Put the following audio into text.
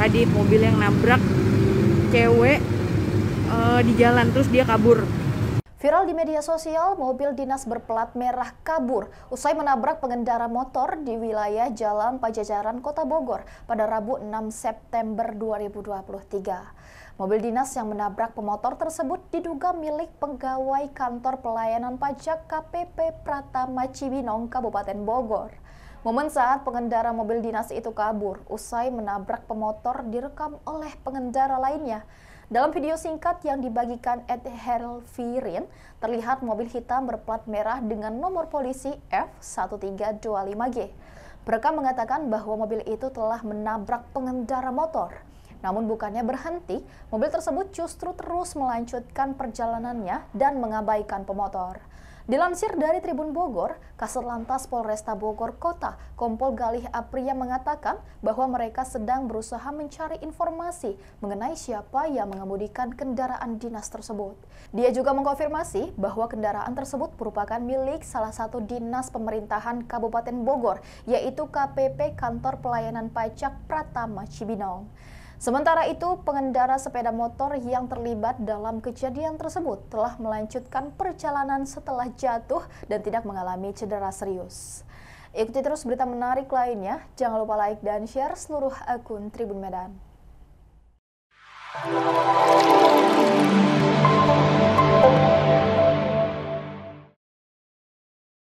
tadi mobil yang nabrak cewek uh, di jalan terus dia kabur Viral di media sosial, mobil dinas berplat merah kabur usai menabrak pengendara motor di wilayah Jalan Pajajaran Kota Bogor pada Rabu 6 September 2023. Mobil dinas yang menabrak pemotor tersebut diduga milik pegawai kantor pelayanan pajak KPP Pratama Cibinong, Kabupaten Bogor. Momen saat pengendara mobil dinas itu kabur, usai menabrak pemotor direkam oleh pengendara lainnya. Dalam video singkat yang dibagikan Ed Helvirin, terlihat mobil hitam berplat merah dengan nomor polisi F1325G. Mereka mengatakan bahwa mobil itu telah menabrak pengendara motor. Namun bukannya berhenti, mobil tersebut justru terus melanjutkan perjalanannya dan mengabaikan pemotor. Dilansir dari Tribun Bogor, Kasur Lantas Polresta Bogor Kota, Kompol Galih Apria mengatakan bahwa mereka sedang berusaha mencari informasi mengenai siapa yang mengemudikan kendaraan dinas tersebut. Dia juga mengkonfirmasi bahwa kendaraan tersebut merupakan milik salah satu dinas pemerintahan Kabupaten Bogor, yaitu KPP Kantor Pelayanan Pajak Pratama Cibinong. Sementara itu, pengendara sepeda motor yang terlibat dalam kejadian tersebut telah melanjutkan perjalanan setelah jatuh dan tidak mengalami cedera serius. Ikuti terus berita menarik lainnya. Jangan lupa like dan share seluruh akun Tribun Medan.